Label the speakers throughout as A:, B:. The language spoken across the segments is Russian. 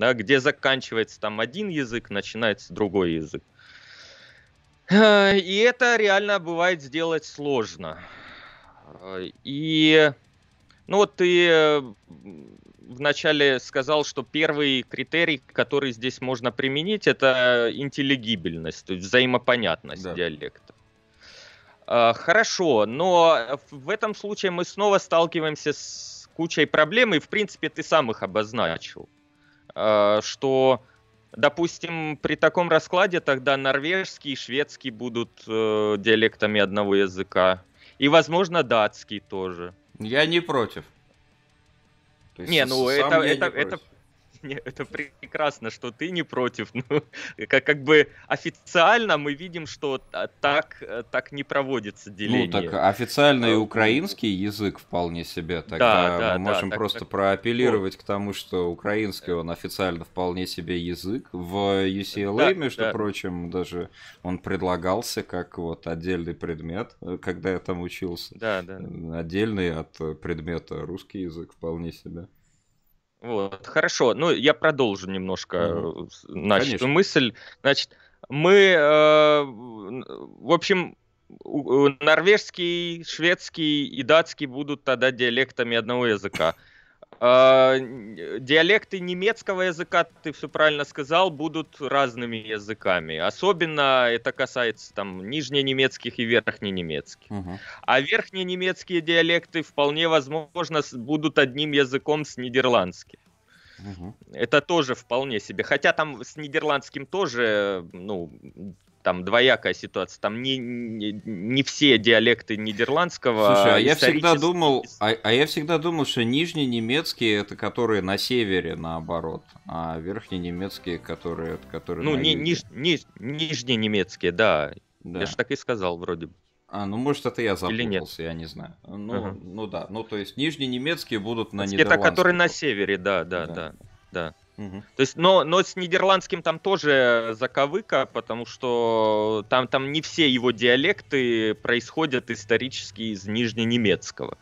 A: да, где заканчивается там один язык, начинается другой язык. И это реально бывает сделать сложно. И, ну вот ты вначале сказал, что первый критерий, который здесь можно применить, это интеллигибельность, то есть взаимопонятность да. диалекта. А, хорошо, но в этом случае мы снова сталкиваемся с кучей проблем, и в принципе ты сам их обозначил. Да Э, что, допустим, при таком раскладе тогда норвежский и шведский будут э, диалектами одного языка. И, возможно, датский тоже. Я не против. То есть, не, ну это, это, это, это прекрасно, что ты не против. Ну, как, как бы официально мы видим, что так, э, так не проводится ну, деление. Ну, так
B: официальный э, украинский язык вполне себе. Тогда да, да, мы можем да, так, просто так, проапеллировать вот. к тому, что украинский он официально вполне себе язык. В UCLA, да, между да. прочим, даже он предлагался как вот отдельный предмет, э, когда я там учился. Да, да. Отдельный от предмета русский язык вполне себе.
A: Вот, хорошо. Ну, я продолжу немножко угу. Э, начатую Конечно. мысль. Значит, мы, э, в общем, э, норвежский, шведский и датский будут тогда диалектами одного языка. А, диалекты немецкого языка, ты все правильно сказал, будут разными языками. Особенно это касается там нижненемецких и верхненемецких. Угу. А верхненемецкие диалекты вполне возможно будут одним языком с нидерландским. Угу. Это тоже вполне себе. Хотя там с нидерландским тоже, ну, там двоякая ситуация. Там не, не, не все диалекты нидерландского. Слушай, а я всегда
B: думал, а, а я всегда думал, что нижний немецкий это которые на севере, наоборот, а верхний немецкие, которые, которые. Ну, не, ниж, ниж, нижний немецкие, да.
A: да. Я же так и сказал, вроде бы. А, ну может это я запутался, я не знаю.
B: Ну, угу. ну да, ну то есть нижний немецкие будут на нидерландском. Это которые на
A: севере, да, да, да, да. да. То есть, но, но с нидерландским там тоже заковыка, потому что там, там не все его диалекты происходят исторически из нижненемецкого.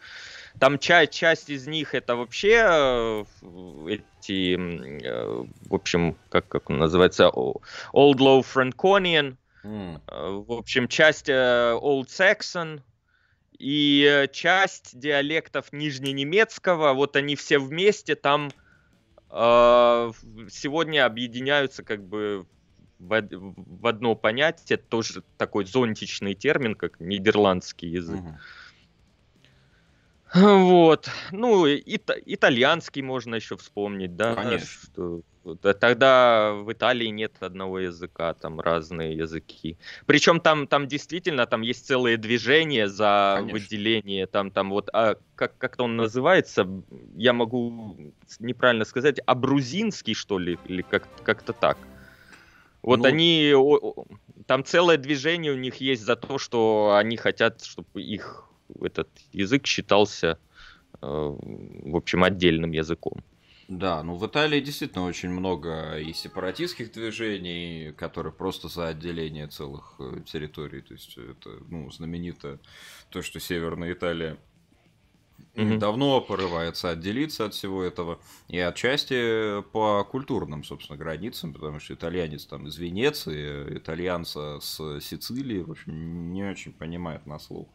A: Там часть, часть из них это вообще э, эти, э, в общем, как, как он называется, Old Low Franconian, mm. в общем, часть Old Saxon, и часть диалектов нижненемецкого, вот они все вместе там а, сегодня объединяются как бы в одно понятие, тоже такой зонтичный термин, как нидерландский язык. Угу. Вот. Ну, ит- итальянский можно еще вспомнить, да? Конечно. Что, э, тогда в Италии нет одного языка, там разные языки. Причем там, там действительно там есть целые движения за Конечно. выделение, там, там вот, а как, как-то он называется, я могу неправильно сказать, абрузинский, что ли, или как- как-то так. Вот ну... они, там целое движение у них есть за то, что они хотят, чтобы их этот язык считался, э, в общем, отдельным языком. Да, ну в Италии действительно очень
B: много и сепаратистских движений, которые просто за отделение целых э, территорий. То есть это ну, знаменито то, что Северная Италия угу. давно порывается отделиться от всего этого, и отчасти по культурным, собственно, границам, потому что итальянец там из Венеции, итальянца с Сицилии, в общем, не очень понимает на слух.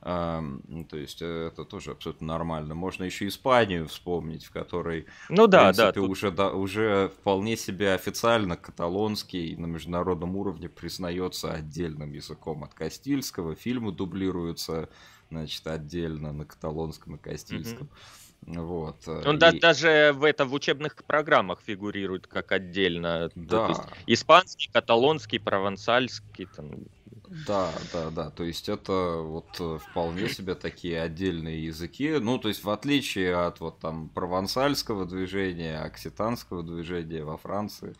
B: то есть э, это тоже абсолютно нормально. Можно еще Испанию вспомнить, в которой, ну да, в принципе, да, тут... уже, да, уже вполне себе официально каталонский на международном уровне признается отдельным языком от Кастильского, фильмы дублируются значит, отдельно на каталонском и
A: Кастильском. Вот. Э, Он и... да, даже в это в учебных программах фигурирует как отдельно. Да. То есть испанский, каталонский, провансальский. Там...
B: Да, да, да. То есть это вот э, вполне себе такие отдельные языки. Ну, то есть в отличие от вот там провансальского движения, окситанского движения во Франции,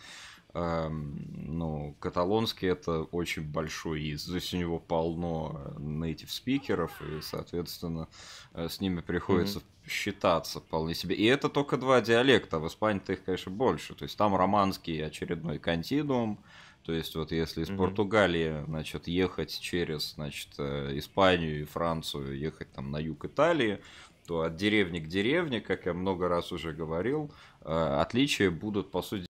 B: Эм, ну, каталонский это очень большой из. Здесь у него полно native спикеров, и, соответственно, э, с ними приходится mm-hmm. считаться вполне себе. И это только два диалекта, в Испании-то их, конечно, больше. То есть там романский очередной континуум, то есть вот если из mm-hmm. Португалии, значит, ехать через, значит, э, Испанию и Францию, ехать там на юг Италии, то от деревни к деревне, как я много раз уже говорил, э, отличия будут, по сути,